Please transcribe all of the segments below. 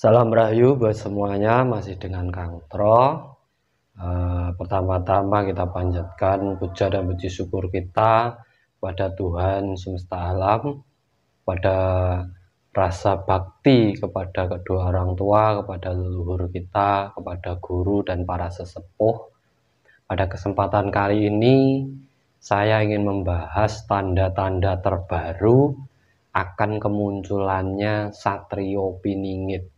Salam Rahayu buat semuanya, masih dengan Kang Tro. E, Pertama-tama kita panjatkan puja dan puji syukur kita pada Tuhan semesta alam, pada rasa bakti kepada kedua orang tua, kepada leluhur kita, kepada guru dan para sesepuh. Pada kesempatan kali ini, saya ingin membahas tanda-tanda terbaru akan kemunculannya Satrio Piningit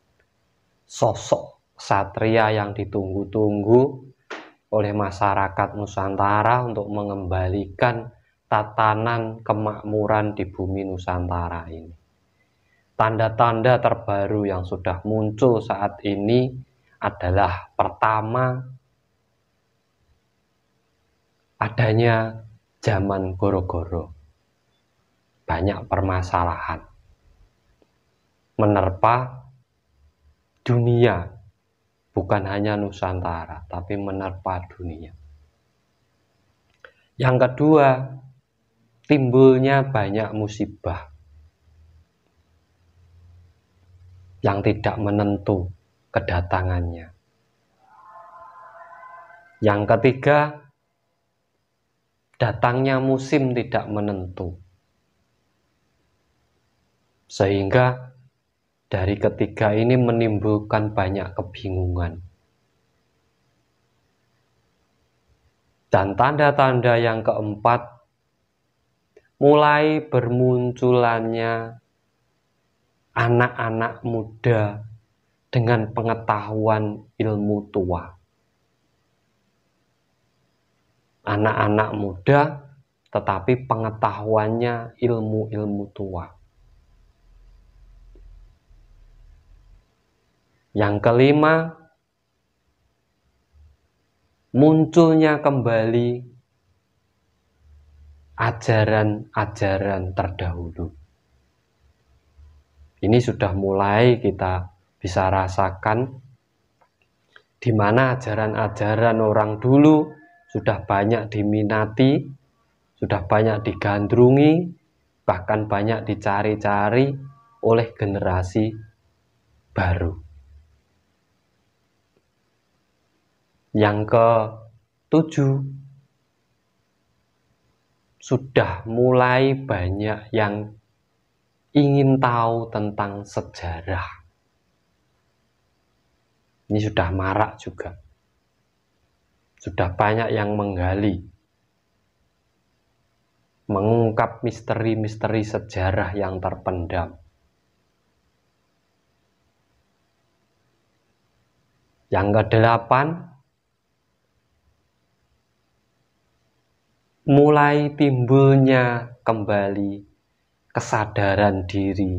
sosok satria yang ditunggu-tunggu oleh masyarakat Nusantara untuk mengembalikan tatanan kemakmuran di bumi Nusantara ini. Tanda-tanda terbaru yang sudah muncul saat ini adalah pertama adanya zaman goro-goro. Banyak permasalahan menerpa dunia, bukan hanya Nusantara, tapi menerpa dunia. Yang kedua, timbulnya banyak musibah yang tidak menentu kedatangannya. Yang ketiga, datangnya musim tidak menentu, sehingga dari ketiga ini menimbulkan banyak kebingungan. Dan tanda-tanda yang keempat mulai bermunculannya anak-anak muda dengan pengetahuan ilmu tua. Anak-anak muda tetapi pengetahuannya ilmu-ilmu tua. Yang kelima, munculnya kembali ajaran-ajaran terdahulu. Ini sudah mulai kita bisa rasakan di mana ajaran-ajaran orang dulu sudah banyak diminati, sudah banyak digandrungi, bahkan banyak dicari-cari oleh generasi baru. Yang ke tujuh, sudah mulai banyak yang ingin tahu tentang sejarah. Ini sudah marak juga. Sudah banyak yang menggali, mengungkap misteri-misteri sejarah yang terpendam. Yang kedelapan, mulai timbulnya kembali kesadaran diri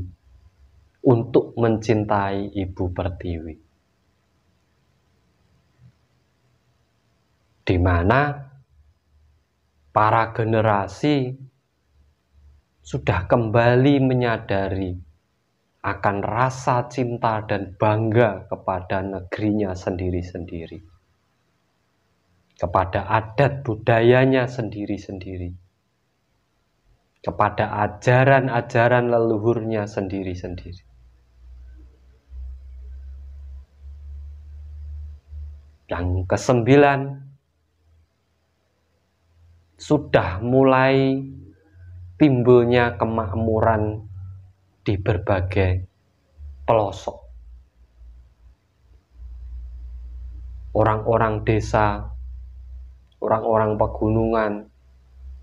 untuk mencintai Ibu Pertiwi. Di mana para generasi sudah kembali menyadari akan rasa cinta dan bangga kepada negerinya sendiri-sendiri kepada adat budayanya sendiri-sendiri, kepada ajaran-ajaran leluhurnya sendiri-sendiri. Yang kesembilan, sudah mulai timbulnya kemakmuran di berbagai pelosok. Orang-orang desa orang-orang pegunungan,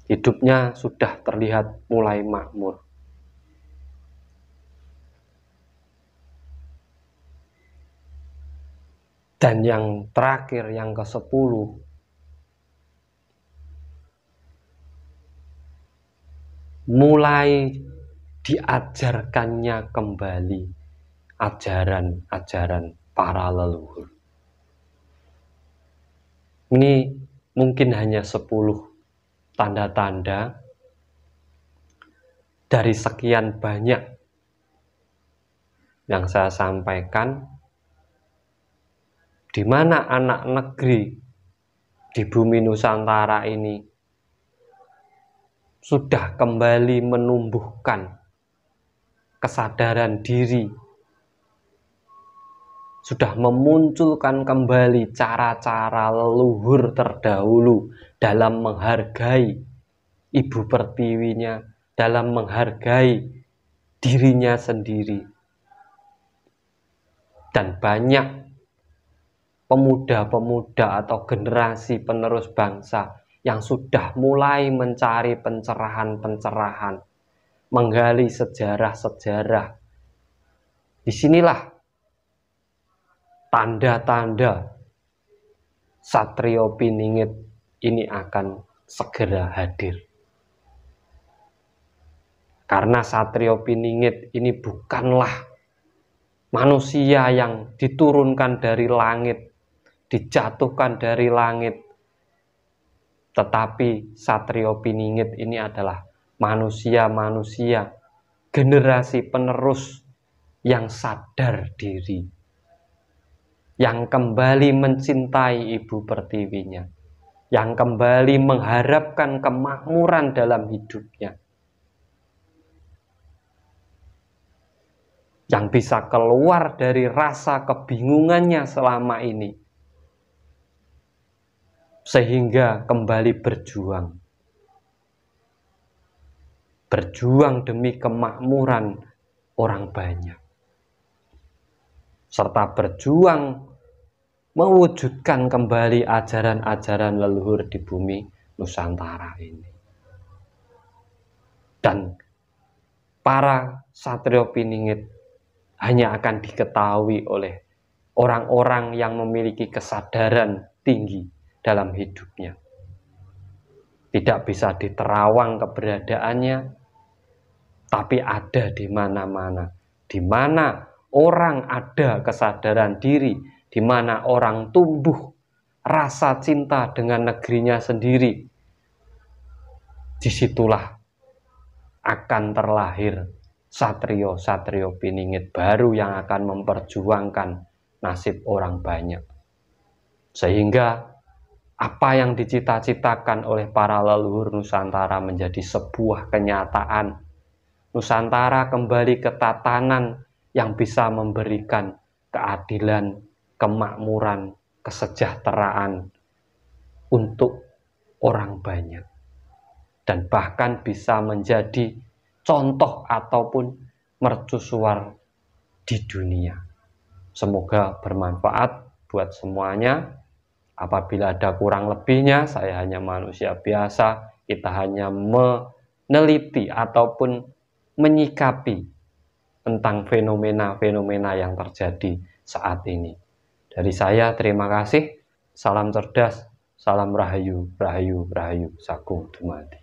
hidupnya sudah terlihat mulai makmur. Dan yang terakhir, yang ke-10, mulai diajarkannya kembali ajaran-ajaran para leluhur. Ini mungkin hanya 10 tanda-tanda dari sekian banyak yang saya sampaikan di mana anak negeri di bumi Nusantara ini sudah kembali menumbuhkan kesadaran diri sudah memunculkan kembali cara-cara leluhur terdahulu dalam menghargai ibu pertiwinya, dalam menghargai dirinya sendiri. Dan banyak pemuda-pemuda atau generasi penerus bangsa yang sudah mulai mencari pencerahan-pencerahan, menggali sejarah-sejarah. Disinilah tanda-tanda Satrio Piningit ini akan segera hadir. Karena Satrio Piningit ini bukanlah manusia yang diturunkan dari langit, dijatuhkan dari langit, tetapi Satrio Piningit ini adalah manusia-manusia generasi penerus yang sadar diri yang kembali mencintai ibu pertiwinya, yang kembali mengharapkan kemakmuran dalam hidupnya, yang bisa keluar dari rasa kebingungannya selama ini, sehingga kembali berjuang. Berjuang demi kemakmuran orang banyak, serta berjuang mewujudkan kembali ajaran-ajaran leluhur di bumi Nusantara ini. Dan para satrio piningit hanya akan diketahui oleh orang-orang yang memiliki kesadaran tinggi dalam hidupnya. Tidak bisa diterawang keberadaannya, tapi ada di mana-mana. Di mana orang ada kesadaran diri, di mana orang tumbuh rasa cinta dengan negerinya sendiri, disitulah akan terlahir satrio-satrio piningit baru yang akan memperjuangkan nasib orang banyak. Sehingga apa yang dicita-citakan oleh para leluhur Nusantara menjadi sebuah kenyataan. Nusantara kembali ke tatanan yang bisa memberikan keadilan kemakmuran, kesejahteraan untuk orang banyak. Dan bahkan bisa menjadi contoh ataupun mercusuar di dunia. Semoga bermanfaat buat semuanya. Apabila ada kurang lebihnya, saya hanya manusia biasa, kita hanya meneliti ataupun menyikapi tentang fenomena-fenomena yang terjadi saat ini. Dari saya terima kasih. Salam cerdas, salam rahayu, rahayu, rahayu, Sakung dumadi.